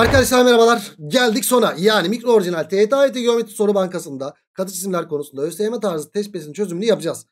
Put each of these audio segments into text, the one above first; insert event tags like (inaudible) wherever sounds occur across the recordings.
Arkadaşlar merhabalar. Geldik sona. Yani mikro orijinal TYT geometri soru bankasında katı cisimler konusunda ÖSYM tarzı tespitinin çözümünü yapacağız.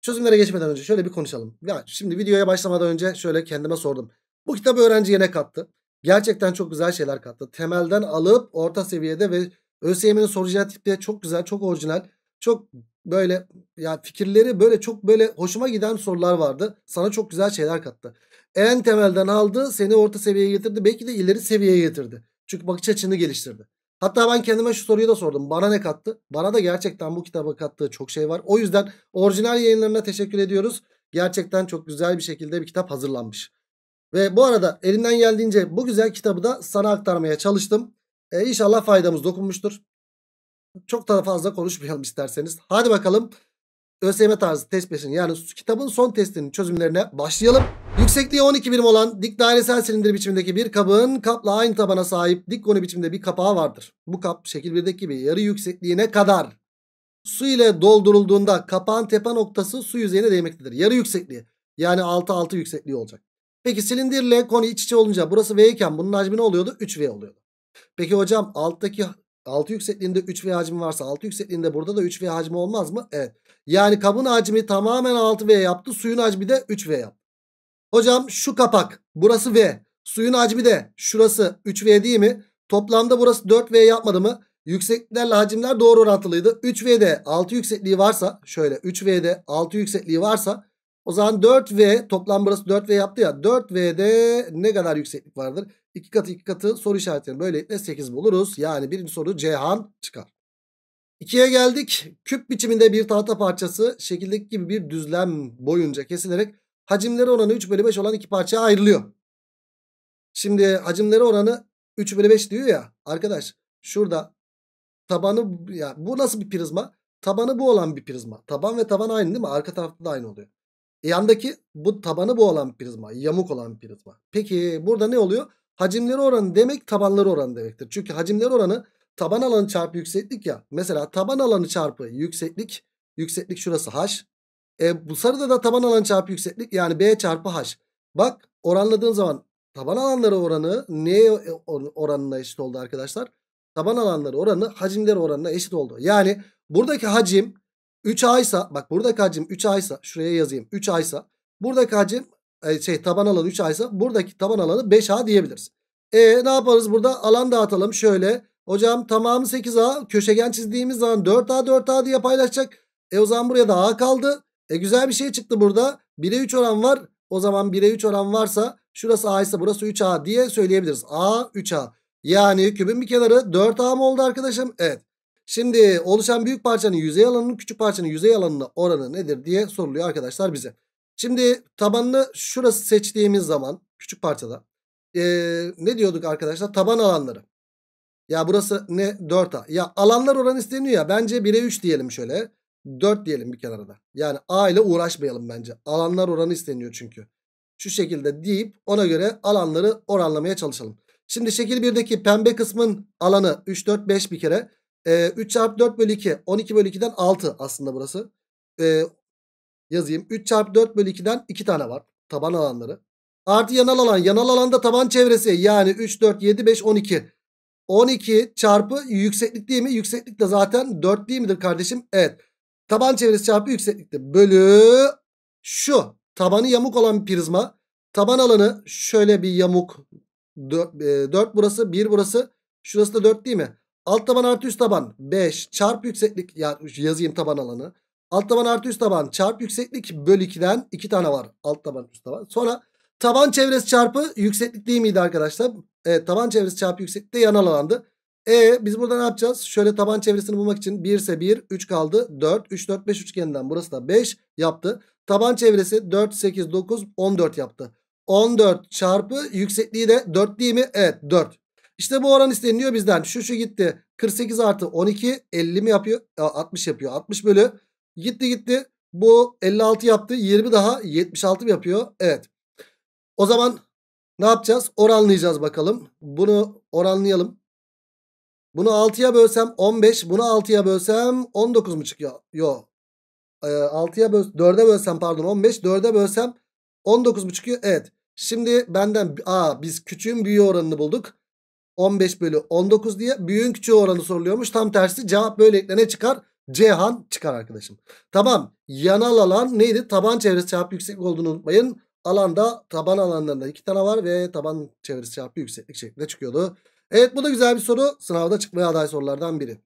Çözümlere geçmeden önce şöyle bir konuşalım. Ya şimdi videoya başlamadan önce şöyle kendime sordum. Bu kitabı öğrenciye ne kattı? Gerçekten çok güzel şeyler kattı. Temelden alıp orta seviyede ve ÖSYM'nin soru tipte çok güzel, çok orijinal, çok böyle ya fikirleri böyle çok böyle hoşuma giden sorular vardı. Sana çok güzel şeyler kattı. En temelden aldı seni orta seviyeye getirdi. Belki de ileri seviyeye getirdi. Çünkü bakış açını geliştirdi. Hatta ben kendime şu soruyu da sordum. Bana ne kattı? Bana da gerçekten bu kitaba kattığı çok şey var. O yüzden orijinal yayınlarına teşekkür ediyoruz. Gerçekten çok güzel bir şekilde bir kitap hazırlanmış. Ve bu arada elinden geldiğince bu güzel kitabı da sana aktarmaya çalıştım. E, inşallah faydamız dokunmuştur. Çok da fazla konuşmayalım isterseniz. Hadi bakalım. ÖSYM tarzı test 5'in yani kitabın son testinin çözümlerine başlayalım. Yüksekliği 12 birim olan dik dairesel silindir biçimindeki bir kabın kapla aynı tabana sahip dik koni biçimde bir kapağı vardır. Bu kap şekil 1'deki gibi yarı yüksekliğine kadar su ile doldurulduğunda kapağın tepe noktası su yüzeyine değmektedir. Yarı yüksekliği yani 6-6 yüksekliği olacak. Peki silindirle koni iç içe olunca burası V iken bunun hacmi ne oluyordu? 3V oluyordu. Peki hocam alttaki 6 yüksekliğinde 3V hacmi varsa 6 yüksekliğinde burada da 3V hacmi olmaz mı? Evet. Yani kabın hacmi tamamen 6V yaptı. Suyun hacmi de 3V yaptı. Hocam şu kapak burası V. Suyun hacmi de şurası 3V değil mi? Toplamda burası 4V yapmadı mı? Yükseklerle hacimler doğru orantılıydı. 3V'de 6 yüksekliği varsa şöyle 3V'de 6 yüksekliği varsa o zaman 4V toplam burası 4V yaptı ya 4V'de ne kadar yükseklik vardır? 2 katı 2 katı soru işaretleri. Böylelikle 8 buluruz. Yani birinci soru Cihan çıkar. 2'ye geldik. Küp biçiminde bir tahta parçası şekildeki gibi bir düzlem boyunca kesilerek hacimleri oranı 3 bölü 5 olan iki parçaya ayrılıyor. Şimdi hacimleri oranı 3 bölü 5 diyor ya arkadaş şurada tabanı ya bu nasıl bir prizma? Tabanı bu olan bir prizma. Taban ve taban aynı değil mi? Arka tarafta da aynı oluyor. yandaki bu tabanı bu olan prizma. Yamuk olan prizma. Peki burada ne oluyor? Hacimleri oranı demek tabanları oranı demektir. Çünkü hacimleri oranı taban alanı çarpı yükseklik ya. Mesela taban alanı çarpı yükseklik. Yükseklik şurası h. E, bu sarıda da taban alanı çarpı yükseklik yani b çarpı h. Bak oranladığın zaman taban alanları oranı ne oranına eşit oldu arkadaşlar? Taban alanları oranı hacimler oranına eşit oldu. Yani buradaki hacim 3A ise bak buradaki hacim 3A ise şuraya yazayım 3A ise buradaki hacim şey taban alanı 3A ise buradaki taban alanı 5A diyebiliriz. E ne yaparız burada? Alan dağıtalım şöyle. Hocam tamamı 8A köşegen çizdiğimiz zaman 4A 4A diye paylaşacak. E o zaman buraya da A kaldı. E güzel bir şey çıktı burada. 1'e 3 oran var. O zaman 1'e 3 oran varsa şurası A ise burası 3A diye söyleyebiliriz. A 3A. Yani kübün bir kenarı 4A mı oldu arkadaşım? Evet. Şimdi oluşan büyük parçanın yüzey alanının küçük parçanın yüzey alanına oranı nedir diye soruluyor arkadaşlar bize. Şimdi tabanını şurası seçtiğimiz zaman küçük parçada ee, ne diyorduk arkadaşlar? Taban alanları. Ya burası ne? 4A. Ya alanlar oranı isteniyor ya. Bence 1'e 3 diyelim şöyle. 4 diyelim bir kenara da. Yani A ile uğraşmayalım bence. Alanlar oranı isteniyor çünkü. Şu şekilde deyip ona göre alanları oranlamaya çalışalım. Şimdi şekil 1'deki pembe kısmın alanı 3, 4, 5 bir kere. Ee, 3 çarpı 4 bölü 2. 12 bölü 2'den 6 aslında burası. Ee, yazayım. 3 çarpı 4 bölü 2'den 2 tane var. Taban alanları. Artı yanal alan. Yanal alanda taban çevresi. Yani 3, 4, 7, 5, 12. 12 çarpı yükseklik değil mi? Yükseklik de zaten 4 değil midir kardeşim? Evet. Taban çevresi çarpı yükseklikte bölü şu tabanı yamuk olan bir prizma. Taban alanı şöyle bir yamuk. 4, 4 e, burası 1 burası. Şurası da 4 değil mi? Alt taban artı üst taban 5 çarpı yükseklik yani yazayım taban alanı. Alt taban artı üst taban çarpı yükseklik bölü 2'den 2 tane var. Alt taban üst taban. Sonra taban çevresi çarpı yükseklik değil miydi arkadaşlar? Evet taban çevresi çarpı yükseklik de yan alandı. E biz burada ne yapacağız? Şöyle taban çevresini bulmak için 1 ise 1, 3 kaldı. 4, 3, 4, 5 üçgeninden burası da 5 yaptı. Taban çevresi 4, 8, 9, 14 yaptı. 14 çarpı yüksekliği de 4 değil mi? Evet 4. İşte bu oran isteniliyor bizden. Şu şu gitti. 48 artı 12 50 mi yapıyor? 60 e, yapıyor. 60 bölü Gitti gitti. Bu 56 yaptı. 20 daha 76 yapıyor? Evet. O zaman ne yapacağız? Oranlayacağız bakalım. Bunu oranlayalım. Bunu 6'ya bölsem 15. Bunu 6'ya bölsem 19 mu çıkıyor? Yok. 6'ya ee, böl 4'e bölsem pardon 15. 4'e bölsem 19 mu çıkıyor? Evet. Şimdi benden a biz küçüğün büyüğü oranını bulduk. 15 bölü 19 diye büyüğün küçüğü oranı soruluyormuş. Tam tersi cevap böylelikle ne çıkar? Cihan çıkar arkadaşım. Tamam yanal alan neydi? Taban çevresi çarpı yükseklik olduğunu unutmayın. Alanda taban alanlarında iki tane var ve taban çevresi çarpı yükseklik şeklinde çıkıyordu. Evet bu da güzel bir soru. Sınavda çıkmaya aday sorulardan biri.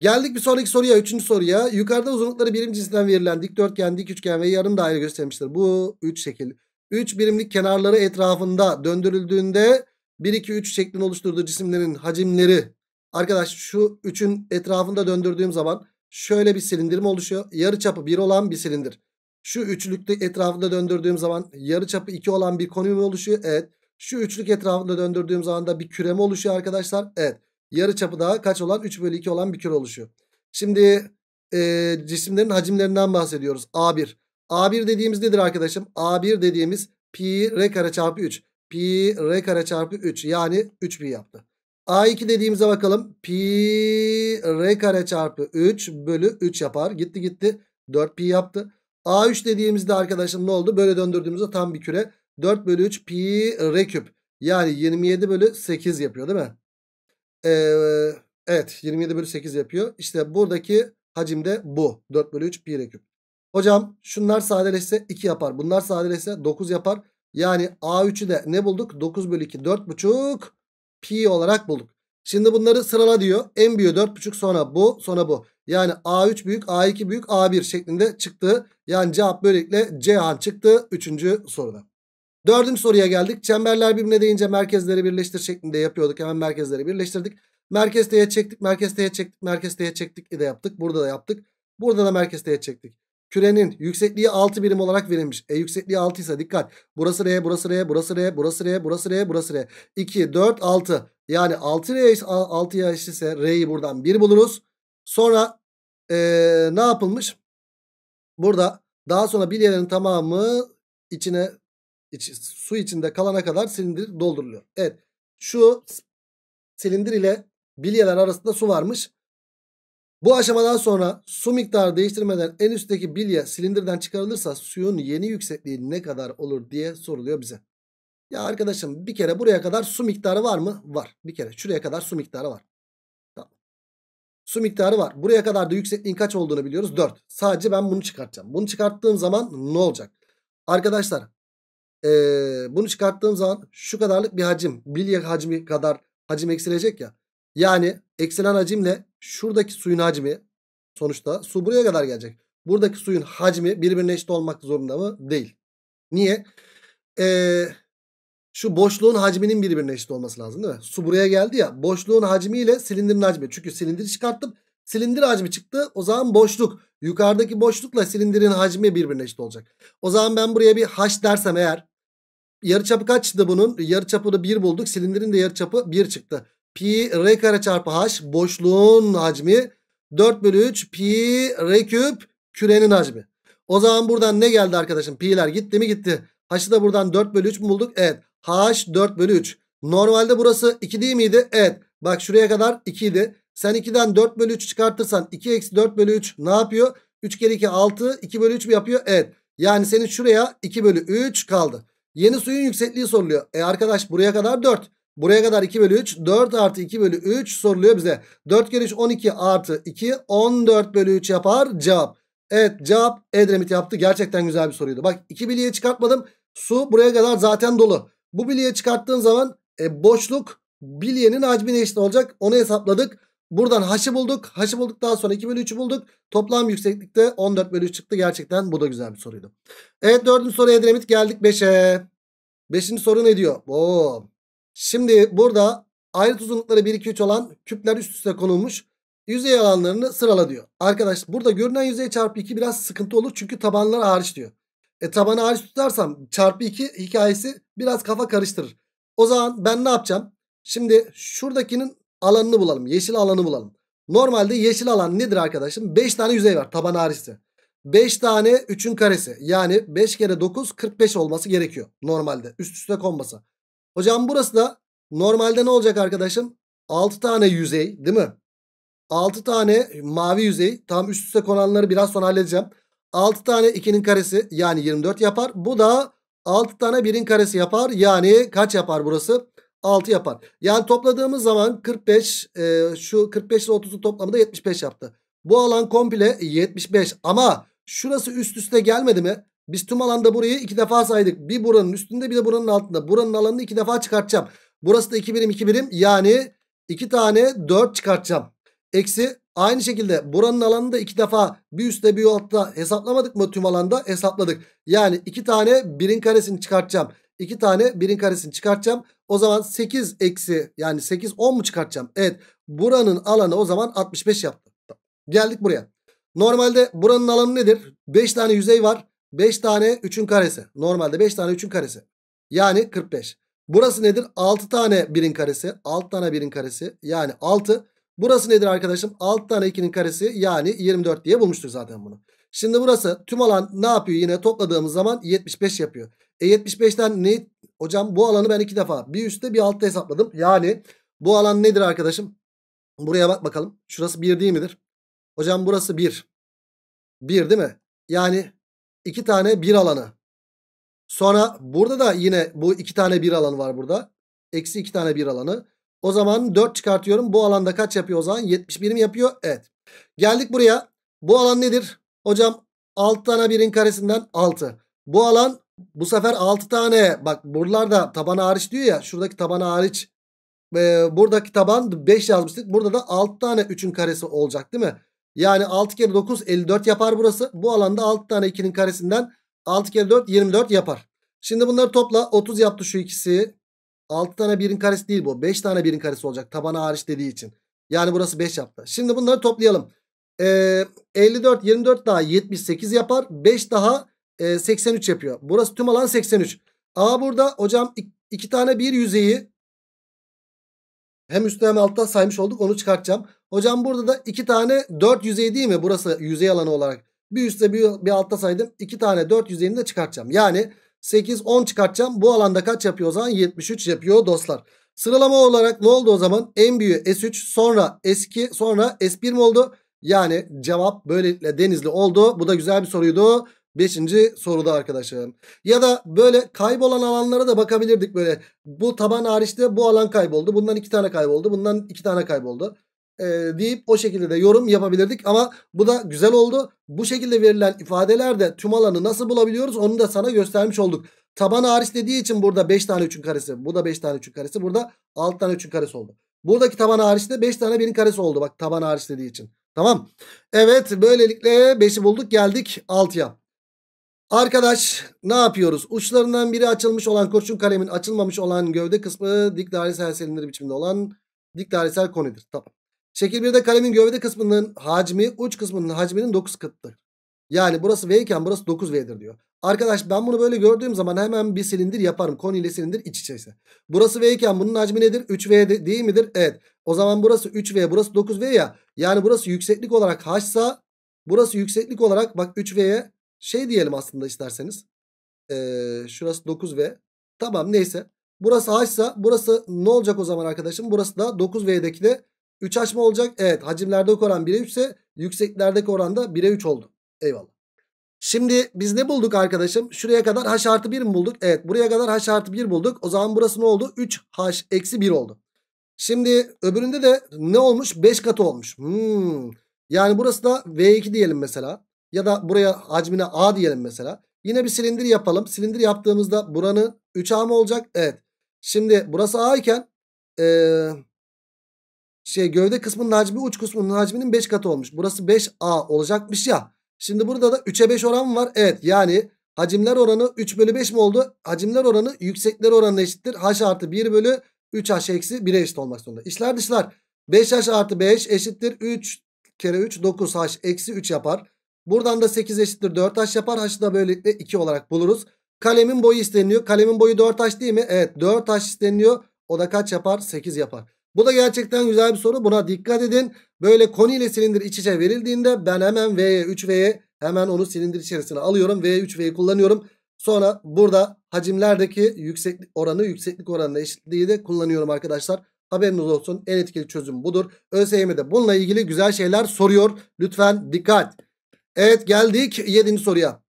Geldik bir sonraki soruya. Üçüncü soruya. Yukarıda uzunlukları birim cinsinden verilen dikdörtgen, dik üçgen ve yarım daire göstermiştir. Bu üç şekil. Üç birimlik kenarları etrafında döndürüldüğünde 1, 2, 3 şeklini oluşturduğu cisimlerin hacimleri. Arkadaş şu üçün etrafında döndürdüğüm zaman şöyle bir silindirim oluşuyor. Yarı çapı 1 olan bir silindir. Şu üçlükte etrafında döndürdüğüm zaman yarı çapı 2 olan bir konüm oluşuyor. Evet. Şu üçlük etrafında döndürdüğüm zaman da bir küre mi oluşuyor arkadaşlar. Evet. Yarı çapı da kaç olan? 3 bölü 2 olan bir küre oluşuyor. Şimdi e, cisimlerin hacimlerinden bahsediyoruz. A1. A1 dediğimiz nedir arkadaşım? A1 dediğimiz pi r kare çarpı 3. Pi r kare çarpı 3 yani 3 pi yaptı. A2 dediğimize bakalım. Pi r kare çarpı 3 bölü 3 yapar. Gitti gitti. 4 pi yaptı. A3 dediğimizde arkadaşım ne oldu? Böyle döndürdüğümüzde tam bir küre. 4 bölü 3 pi r küp. Yani 27 bölü 8 yapıyor değil mi? Ee, evet 27 bölü 8 yapıyor. İşte buradaki hacim de bu. 4 bölü 3 pi r küp. Hocam şunlar sadeleşse 2 yapar. Bunlar sadeleşse 9 yapar. Yani A3'ü de ne bulduk? 9 bölü 2 4,5 pi olarak bulduk. Şimdi bunları sırala diyor. En büyüğü 4,5 sonra bu sonra bu. Yani A3 büyük A2 büyük A1 şeklinde çıktı. Yani cevap böylelikle C Cihan çıktı 3. soruda. Dördüncü soruya geldik. Çemberler birbirine değince merkezleri birleştir şeklinde yapıyorduk. Hemen merkezleri birleştirdik. Merkez T'ye çektik, merkez T'ye çektik, merkez T'ye çektik de yaptık. Burada da yaptık. Burada da merkez T'ye çektik. Kürenin yüksekliği 6 birim olarak verilmiş. E yüksekliği 6 ise dikkat. Burası R, burası R, burası R, burası R, burası R, burası R. 2, 4, 6. Yani 6 R 6'ya eşitse R'yi buradan 1 buluruz. Sonra ee, ne yapılmış? Burada daha sonra bilyenin tamamı içine iç, su içinde kalana kadar silindir dolduruluyor. Evet. Şu silindir ile bilyeler arasında su varmış. Bu aşamadan sonra su miktarı değiştirmeden en üstteki bilye silindirden çıkarılırsa suyun yeni yüksekliği ne kadar olur diye soruluyor bize. Ya arkadaşım bir kere buraya kadar su miktarı var mı? Var. Bir kere şuraya kadar su miktarı var. Su miktarı var. Buraya kadar da yüksekliğin kaç olduğunu biliyoruz. 4. Sadece ben bunu çıkartacağım. Bunu çıkarttığım zaman ne olacak? Arkadaşlar ee, bunu çıkarttığım zaman şu kadarlık bir hacim. Bilye hacmi kadar hacim eksilecek ya. Yani eksilen hacimle şuradaki suyun hacmi sonuçta su buraya kadar gelecek. Buradaki suyun hacmi birbirine eşit olmak zorunda mı? Değil. Niye? Ee, şu boşluğun hacminin birbirine eşit olması lazım değil mi? Su buraya geldi ya. Boşluğun hacmiyle silindirin hacmi. Çünkü silindiri çıkarttım. Silindir hacmi çıktı. O zaman boşluk. Yukarıdaki boşlukla silindirin hacmi birbirine eşit olacak. O zaman ben buraya bir h dersem eğer. Yarıçapı kaçtı bunun? da 1 bulduk. Silindirin de yarıçapı 1 çıktı pi r kare çarpı h boşluğun hacmi 4 bölü 3 pi r küp kürenin hacmi. O zaman buradan ne geldi arkadaşım? Pi'ler gitti mi gitti. H'ı da buradan 4 bölü 3 mü bulduk? Evet. H 4 bölü 3. Normalde burası 2 değil miydi? Evet. Bak şuraya kadar 2 idi. Sen 2'den 4 bölü 3 çıkartırsan 2 eksi 4 bölü 3 ne yapıyor? 3 kere 2 6. 2 bölü 3 mü yapıyor? Evet. Yani senin şuraya 2 bölü 3 kaldı. Yeni suyun yüksekliği soruluyor. E arkadaş buraya kadar 4. Buraya kadar 2 bölü 3. 4 artı 2 bölü 3 soruluyor bize. 4 kere 3 12 artı 2 14 bölü 3 yapar cevap. Evet cevap Edremit yaptı. Gerçekten güzel bir soruydu. Bak 2 bilye çıkartmadım. Su buraya kadar zaten dolu. Bu bilye çıkarttığın zaman e, boşluk bilyenin hacmine eşit olacak. Onu hesapladık. Buradan haşı bulduk. Haşı daha sonra 2 bölü 3'ü bulduk. Toplam yükseklikte 14 bölü 3 çıktı. Gerçekten bu da güzel bir soruydu. Evet dördüncü soru Edremit geldik 5'e. Beşinci soru ne diyor? Oo, Şimdi burada ayrıt uzunlukları 1 2 3 olan küpler üst üste konulmuş. Yüzey alanlarını sırala diyor. Arkadaş burada görünen yüzey çarpı 2 biraz sıkıntı olur çünkü tabanları hariç diyor. E tabanı hariç tutarsam çarpı 2 hikayesi biraz kafa karıştırır. O zaman ben ne yapacağım? Şimdi şuradakinin alanını bulalım. Yeşil alanı bulalım. Normalde yeşil alan nedir arkadaşım? 5 tane yüzey var taban hariçte. 5 tane 3'ün karesi. Yani 5 kere 9 45 olması gerekiyor normalde. Üst üste konması. Hocam burası da normalde ne olacak arkadaşım? 6 tane yüzey değil mi? 6 tane mavi yüzey. Tam üst üste konanları biraz sonra halledeceğim. 6 tane 2'nin karesi yani 24 yapar. Bu da 6 tane 1'in karesi yapar. Yani kaç yapar burası? 6 yapar. Yani topladığımız zaman 45 e, şu 45 ile 30'un toplamı da 75 yaptı. Bu alan komple 75 ama şurası üst üste gelmedi mi? Biz tüm alanda burayı iki defa saydık. Bir buranın üstünde bir de buranın altında. Buranın alanını iki defa çıkartacağım. Burası da 2 birim 2 birim. Yani 2 tane 4 çıkartacağım. Eksi aynı şekilde buranın alanını da iki defa bir üstte bir altta hesaplamadık mı tüm alanda? Hesapladık. Yani 2 tane 1'in karesini çıkartacağım. 2 tane 1'in karesini çıkartacağım. O zaman 8 eksi yani 8 10 mu çıkartacağım? Evet buranın alanı o zaman 65 yaptı. Geldik buraya. Normalde buranın alanı nedir? 5 tane yüzey var. 5 tane 3'ün karesi. Normalde 5 tane 3'ün karesi. Yani 45. Burası nedir? 6 tane 1'in karesi. 6 tane 1'in karesi. Yani 6. Burası nedir arkadaşım? 6 tane 2'nin karesi. Yani 24 diye bulmuştuk zaten bunu. Şimdi burası tüm alan ne yapıyor? Yine topladığımız zaman 75 yapıyor. E 75'ten ne? Hocam bu alanı ben iki defa bir üstte bir altta hesapladım. Yani bu alan nedir arkadaşım? Buraya bak bakalım. Şurası 1 değil midir? Hocam burası 1. 1 değil mi? Yani iki tane bir alanı. Sonra burada da yine bu iki tane bir alanı var burada. Eksi iki tane bir alanı. O zaman 4 çıkartıyorum. Bu alanda kaç yapıyor o zaman? 71 mi yapıyor? Evet. Geldik buraya. Bu alan nedir? Hocam 6 tane 1'in karesinden 6. Bu alan bu sefer 6 tane. Bak buralarda taban hariç diyor ya. Şuradaki taban hariç. E, buradaki taban 5 yazmıştık. Burada da 6 tane 3'ün karesi olacak değil mi? Yani 6 kere 9 54 yapar burası. Bu alanda 6 tane 2'nin karesinden 6 kere 4 24 yapar. Şimdi bunları topla 30 yaptı şu ikisi. 6 tane 1'in karesi değil bu. 5 tane 1'in karesi olacak tabana hariç dediği için. Yani burası 5 yaptı. Şimdi bunları toplayalım. Ee, 54 24 daha 78 yapar. 5 daha e, 83 yapıyor. Burası tüm alan 83. A burada hocam 2 tane 1 yüzeyi hem üstte hem altta saymış olduk onu çıkartacağım. Hocam burada da 2 tane 4 yüzey değil mi? Burası yüzey alanı olarak. Bir üstte bir, bir altta saydım. 2 tane 4 yüzeyini de çıkartacağım. Yani 8 10 çıkartacağım. Bu alanda kaç yapıyor o zaman? 73 yapıyor dostlar. Sıralama olarak ne oldu o zaman? En büyüğü S3 sonra S2 sonra S1 mi oldu? Yani cevap böylelikle Denizli oldu. Bu da güzel bir soruydu. Beşinci soruda arkadaşlarım. Ya da böyle kaybolan alanlara da bakabilirdik böyle. Bu taban hariçte bu alan kayboldu. Bundan iki tane kayboldu. Bundan iki tane kayboldu e, deyip o şekilde de yorum yapabilirdik. Ama bu da güzel oldu. Bu şekilde verilen ifadelerde tüm alanı nasıl bulabiliyoruz onu da sana göstermiş olduk. Taban hariç dediği için burada 5 tane 3'ün karesi. Bu da 5 tane 3'ün karesi. Burada 6 tane 3'ün karesi oldu. Buradaki taban hariç de 5 tane 1'in karesi oldu. Bak taban hariç dediği için. Tamam. Evet böylelikle 5'i bulduk geldik 6'ya. Arkadaş ne yapıyoruz? Uçlarından biri açılmış olan kurşun kalemin açılmamış olan gövde kısmı dik dairesel selimleri biçiminde olan dik dairesel konidir. Tamam. Şekil 1'de kalemin gövde kısmının hacmi uç kısmının hacminin 9 kıttı. Yani burası V iken burası 9V'dir diyor. Arkadaş ben bunu böyle gördüğüm zaman hemen bir silindir yaparım. Koni ile silindir iç içeyse. Burası V iken bunun hacmi nedir? 3V de, değil midir? Evet. O zaman burası 3V burası 9V ya. Yani burası yükseklik olarak H'sa burası yükseklik olarak bak 3V'ye şey diyelim aslında isterseniz. Ee, şurası 9V. Tamam neyse. Burası H'sa burası ne olacak o zaman arkadaşım? Burası da 9V'deki de 3 açma olacak. Evet hacimlerdeki oran 1'e 3 ise yükseklerdeki oran da 1'e 3 oldu. Eyvallah. Şimdi biz ne bulduk arkadaşım? Şuraya kadar h artı 1 mi bulduk? Evet buraya kadar h artı 1 bulduk. O zaman burası ne oldu? 3h eksi 1 oldu. Şimdi öbüründe de ne olmuş? 5 katı olmuş. Hmm. Yani burası da V2 diyelim mesela. Ya da buraya hacmine A diyelim mesela. Yine bir silindir yapalım. Silindir yaptığımızda buranın 3A mı olacak? Evet. Şimdi burası A iken... Ee, şey gövde kısmının hacmi uç kısmının hacminin 5 katı olmuş. Burası 5A olacakmış ya. Şimdi burada da 3'e 5 oran var. Evet yani hacimler oranı 3 bölü 5 mi oldu? Hacimler oranı yüksekler oranına eşittir. H artı 1 bölü 3H eksi 1'e eşit olmak zorunda. İşler dışlar 5H artı 5 eşittir 3 kere 3 9H eksi 3 yapar. Buradan da 8 eşittir 4H yapar. H'ı da böylelikle 2 olarak buluruz. Kalemin boyu isteniliyor. Kalemin boyu 4H değil mi? Evet 4H isteniliyor. O da kaç yapar? 8 yapar. Bu da gerçekten güzel bir soru. Buna dikkat edin. Böyle koniyle silindir iç içe verildiğinde ben hemen V'ye 3V'ye hemen onu silindir içerisine alıyorum. V'ye 3V'yi kullanıyorum. Sonra burada hacimlerdeki yükseklik oranı yükseklik oranına eşitliği de kullanıyorum arkadaşlar. Haberiniz olsun en etkili çözüm budur. ÖSYM'de bununla ilgili güzel şeyler soruyor. Lütfen dikkat. Evet geldik 7. soruya.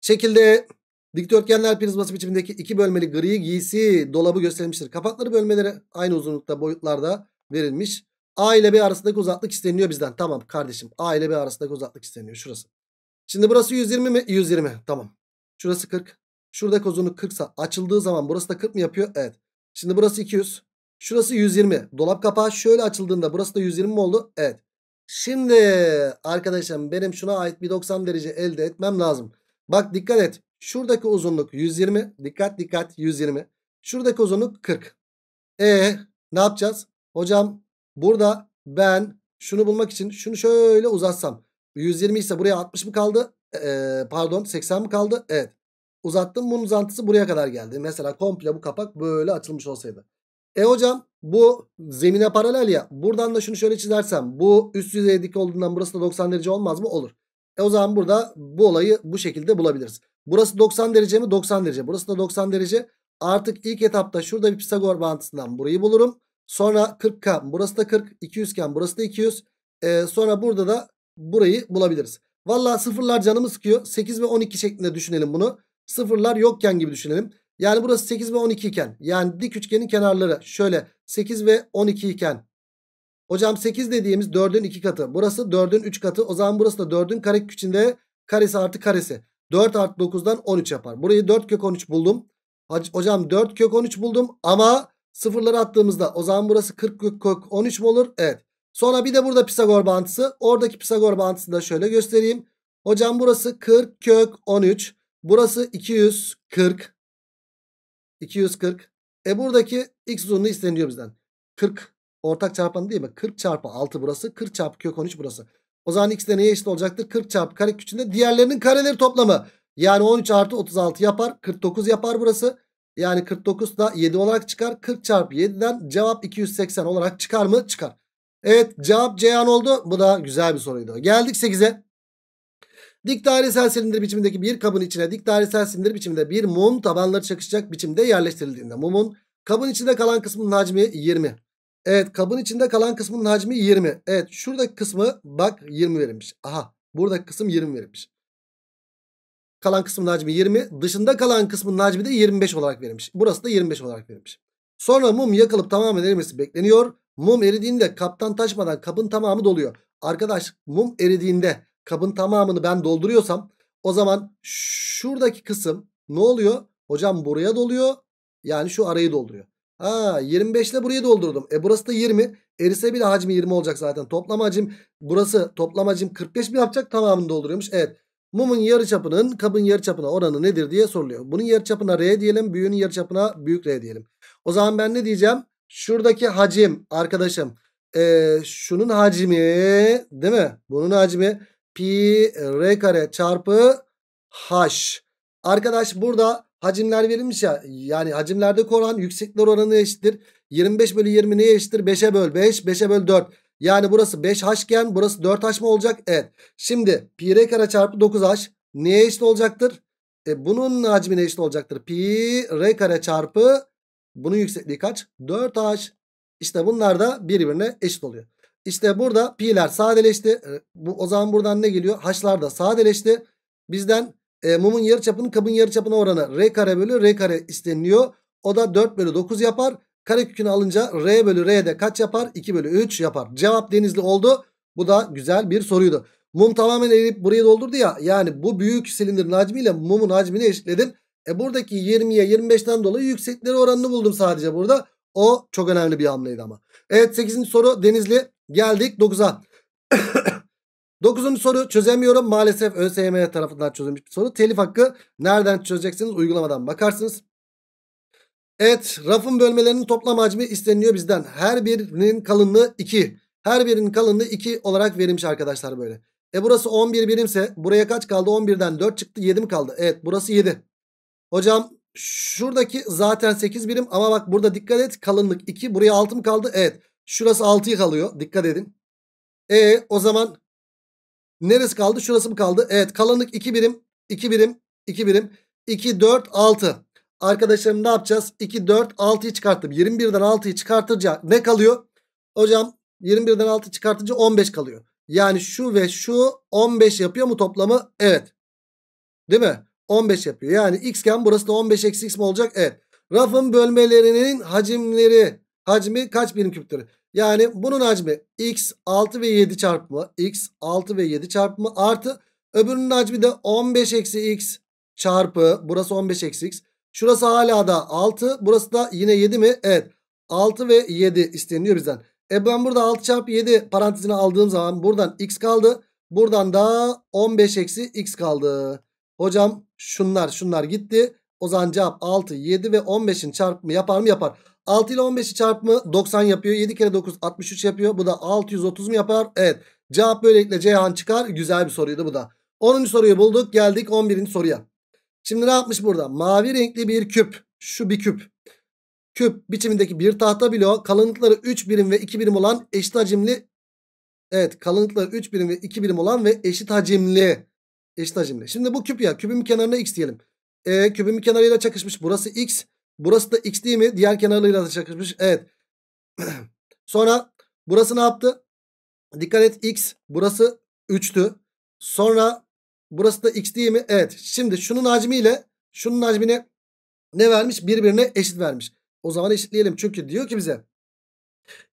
Şekilde Dikdörtgenler prizması biçimindeki iki bölmeli gri giysi dolabı göstermiştir. Kapakları bölmelere aynı uzunlukta boyutlarda verilmiş. A ile B arasındaki uzaklık isteniyor bizden. Tamam kardeşim A ile B arasındaki uzaklık isteniyor şurası. Şimdi burası 120 mi? 120 tamam. Şurası 40. Şuradaki uzunluk 40 sa açıldığı zaman burası da 40 mı yapıyor? Evet. Şimdi burası 200. Şurası 120. Dolap kapağı şöyle açıldığında burası da 120 mi oldu? Evet. Şimdi arkadaşım benim şuna ait bir 90 derece elde etmem lazım. Bak dikkat et. Şuradaki uzunluk 120. Dikkat dikkat 120. Şuradaki uzunluk 40. E ne yapacağız? Hocam burada ben şunu bulmak için şunu şöyle uzatsam. 120 ise buraya 60 mı kaldı? Ee, pardon 80 mi kaldı? Evet. Uzattım bunun uzantısı buraya kadar geldi. Mesela komple bu kapak böyle açılmış olsaydı. E hocam bu zemine paralel ya. Buradan da şunu şöyle çizersem. Bu üst yüzeye dik olduğundan burası da 90 derece olmaz mı? Olur. E o zaman burada bu olayı bu şekilde bulabiliriz. Burası 90 derece mi? 90 derece. Burası da 90 derece. Artık ilk etapta şurada bir Pisagor bağıntısından burayı bulurum. Sonra 40K burası da 40. 200 iken burası da 200. Ee, sonra burada da burayı bulabiliriz. Valla sıfırlar canımı sıkıyor. 8 ve 12 şeklinde düşünelim bunu. Sıfırlar yokken gibi düşünelim. Yani burası 8 ve 12 iken. Yani dik üçgenin kenarları şöyle 8 ve 12 iken. Hocam 8 dediğimiz 4'ün 2 katı. Burası 4'ün 3 katı. O zaman burası da 4'ün kare içinde karesi artı karesi. 4 artı 9'dan 13 yapar. Burayı 4 kök 13 buldum. Hocam 4 kök 13 buldum ama sıfırları attığımızda o zaman burası 40 kök, kök 13 mü olur? Evet. Sonra bir de burada Pisagor bağıntısı. Oradaki Pisagor bağıntısını da şöyle göstereyim. Hocam burası 40 kök 13. Burası 240. 240. E buradaki x uzunluğu isteniyor bizden. 40 ortak çarpanı değil mi? 40 çarpı 6 burası. 40 çarpı kök 13 burası. O zaman x de neye eşit olacaktır? 40 çarpı kare küçüğünde diğerlerinin kareleri toplamı. Yani 13 artı 36 yapar. 49 yapar burası. Yani 49 da 7 olarak çıkar. 40 çarpı 7'den cevap 280 olarak çıkar mı? Çıkar. Evet cevap Ceyhan oldu. Bu da güzel bir soruydu. Geldik 8'e. Dik dairesel silindir biçimindeki bir kabın içine dik dairesel silindir biçiminde bir mum tabanları çakışacak biçimde yerleştirildiğinde mumun kabın içinde kalan kısmının hacmi 20. Evet kabın içinde kalan kısmının hacmi 20. Evet şuradaki kısmı bak 20 verilmiş. Aha buradaki kısım 20 verilmiş. Kalan kısmının hacmi 20. Dışında kalan kısmının hacmi de 25 olarak verilmiş. Burası da 25 olarak verilmiş. Sonra mum yakılıp tamamen erimesi bekleniyor. Mum eridiğinde kaptan taşmadan kabın tamamı doluyor. Arkadaş mum eridiğinde kabın tamamını ben dolduruyorsam o zaman şuradaki kısım ne oluyor? Hocam buraya doluyor. Yani şu arayı dolduruyor. Ha 25 ile burayı doldurdum. E burası da 20. Erise bile hacmi 20 olacak zaten. Toplam hacim burası toplam hacim 45 mi yapacak? Tamamını dolduruyormuş. Evet. Mumun yarı çapının kabın yarı çapına oranı nedir diye soruluyor. Bunun yarı çapına R diyelim. Büyüğünün çapına büyük R diyelim. O zaman ben ne diyeceğim? Şuradaki hacim arkadaşım. E, şunun hacmi değil mi? Bunun hacmi pi r kare çarpı h. Arkadaş burada Hacimler verilmiş ya. Yani hacimlerdeki oran yüksekler oranı eşittir. 25 bölü 20 neye eşittir? 5'e böl 5. 5'e böl 4. Yani burası 5 haşken burası 4H mı olacak? Evet. Şimdi pi r kare çarpı 9 haş neye eşit olacaktır? E, bunun hacmine eşit olacaktır. Pi r kare çarpı bunun yüksekliği kaç? 4 haş İşte bunlar da birbirine eşit oluyor. İşte burada pi'ler sadeleşti. E, bu, o zaman buradan ne geliyor? haşlar da sadeleşti. Bizden e, mumun çapının kabın yarı yarıçapına oranı r kare bölü r kare isteniliyor. O da 4 bölü 9 yapar. Kare kökünü alınca r bölü r de kaç yapar? 2 bölü 3 yapar. Cevap denizli oldu. Bu da güzel bir soruydu. Mum tamamen eriyip buraya doldurdu ya. Yani bu büyük silindirin hacmiyle mumun hacmini eşitledin. E buradaki 20'ye 25'ten dolayı yüksekleri oranını buldum sadece burada. O çok önemli bir hamleydi ama. Evet 8. soru Denizli. Geldik 9'a. Dokuzuncu soru çözemiyorum. Maalesef ÖSYM tarafından çözülmüş bir soru. Telif hakkı nereden çözeceksiniz? Uygulamadan bakarsınız. Evet rafın bölmelerinin toplam hacmi isteniyor bizden. Her birinin kalınlığı 2. Her birinin kalınlığı 2 olarak verilmiş arkadaşlar böyle. E burası 11 birimse buraya kaç kaldı? 11'den 4 çıktı 7 mi kaldı? Evet burası 7. Hocam şuradaki zaten 8 birim ama bak burada dikkat et kalınlık 2 buraya 6 mı kaldı? Evet şurası 6'yı kalıyor dikkat edin. E o zaman Neresi kaldı? Şurası mı kaldı? Evet kalanlık 2 birim. 2 birim. 2 birim. 2, 4, 6. Arkadaşlarım ne yapacağız? 2, 4, 6'yı çıkarttım. 21'den 6'yı çıkartınca ne kalıyor? Hocam 21'den 6 çıkartınca 15 kalıyor. Yani şu ve şu 15 yapıyor mu toplamı? Evet. Değil mi? 15 yapıyor. Yani x x'ken burası da 15 eksi x mi olacak? Evet. Rafın bölmelerinin hacimleri hacmi kaç birim küptür? Yani bunun hacmi x 6 ve 7 çarpımı x 6 ve 7 çarpımı artı öbürünün hacmi de 15 eksi x çarpı burası 15 eksi x. Şurası hala da 6 burası da yine 7 mi? Evet 6 ve 7 isteniyor bizden. E ben burada 6 çarpı 7 parantezine aldığım zaman buradan x kaldı. Buradan da 15 eksi x kaldı. Hocam şunlar şunlar gitti. O zaman cevap 6, 7 ve 15'in çarpımı yapar mı? Yapar. 6 ile 15'i çarpımı 90 yapıyor. 7 kere 9 63 yapıyor. Bu da 630 mu yapar? Evet. Cevap böylelikle Ceyhan çıkar. Güzel bir soruydu bu da. 10. soruyu bulduk. Geldik 11. soruya. Şimdi ne yapmış burada? Mavi renkli bir küp. Şu bir küp. Küp biçimindeki bir tahta bloğu kalınlıkları 3 birim ve 2 birim olan eşit hacimli. Evet kalınlıkları 3 birim ve 2 birim olan ve eşit hacimli. Eşit hacimli. Şimdi bu küp ya. Küpün kenarına x diyelim. E, küpün kenarıyla çakışmış. Burası x. Burası da x değil mi? Diğer kenarıyla da çakışmış. Evet. (clears throat) Sonra burası ne yaptı? Dikkat et x. Burası 3'tü. Sonra burası da x değil mi? Evet. Şimdi şunun hacmiyle şunun hacmine ne vermiş? Birbirine eşit vermiş. O zaman eşitleyelim. Çünkü diyor ki bize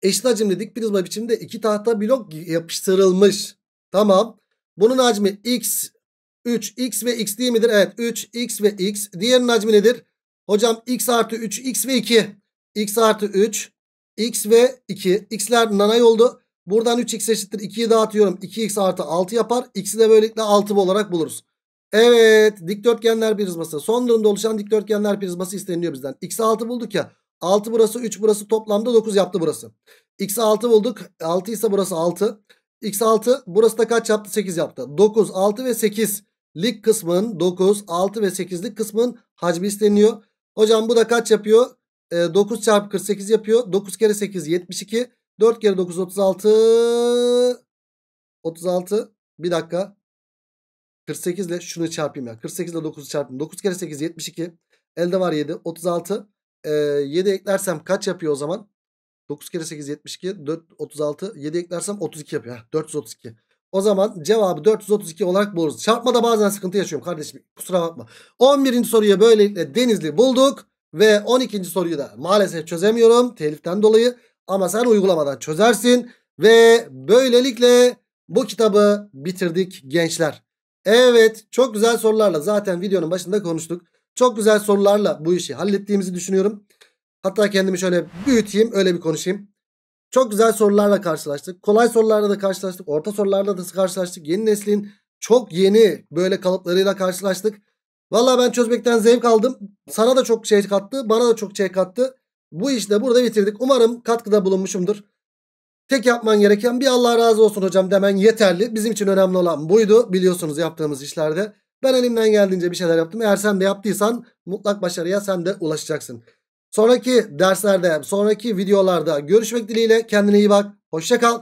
eşit hacimli dik prizma biçiminde iki tahta blok yapıştırılmış. Tamam. Bunun hacmi x 3x ve x değil midir? Evet 3x ve x. Diğerinin hacmi nedir? Hocam x artı 3, x ve 2. x artı 3, x ve 2. x'ler nanay oldu. Buradan 3x eşittir 2'yi dağıtıyorum. 2x artı 6 yapar. x'i de böylelikle 6 olarak buluruz. Evet dikdörtgenler prizması. Son durumda oluşan dikdörtgenler prizması isteniliyor bizden. x'i 6 bulduk ya. 6 burası 3 burası toplamda 9 yaptı burası. x'i 6 bulduk. 6 ise burası 6. x 6 burası da kaç yaptı? 8 yaptı. 9, 6 ve 8 lik kısmın 9, 6 ve 8'lik kısmın hacmi isteniyor. Hocam bu da kaç yapıyor? E, ee, 9 çarpı 48 yapıyor. 9 kere 8 72. 4 kere 9 36. 36. Bir dakika. 48 ile şunu çarpayım ya. 48 ile 9'u çarpayım. 9 kere 8 72. Elde var 7. 36. E, 7 eklersem kaç yapıyor o zaman? 9 kere 8 72. 4 36. 7 eklersem 32 yapıyor. Heh, 432. O zaman cevabı 432 olarak buluruz. Çarpmada bazen sıkıntı yaşıyorum kardeşim. Kusura bakma. 11. soruyu böylelikle Denizli bulduk. Ve 12. soruyu da maalesef çözemiyorum. Teliften dolayı. Ama sen uygulamadan çözersin. Ve böylelikle bu kitabı bitirdik gençler. Evet çok güzel sorularla zaten videonun başında konuştuk. Çok güzel sorularla bu işi hallettiğimizi düşünüyorum. Hatta kendimi şöyle büyüteyim öyle bir konuşayım. Çok güzel sorularla karşılaştık. Kolay sorularla da karşılaştık. Orta sorularla da karşılaştık. Yeni neslin çok yeni böyle kalıplarıyla karşılaştık. Valla ben çözmekten zevk aldım. Sana da çok şey kattı. Bana da çok şey kattı. Bu işi de burada bitirdik. Umarım katkıda bulunmuşumdur. Tek yapman gereken bir Allah razı olsun hocam demen yeterli. Bizim için önemli olan buydu. Biliyorsunuz yaptığımız işlerde. Ben elimden geldiğince bir şeyler yaptım. Eğer sen de yaptıysan mutlak başarıya sen de ulaşacaksın. Sonraki derslerde, sonraki videolarda görüşmek dileğiyle kendine iyi bak. Hoşça kal.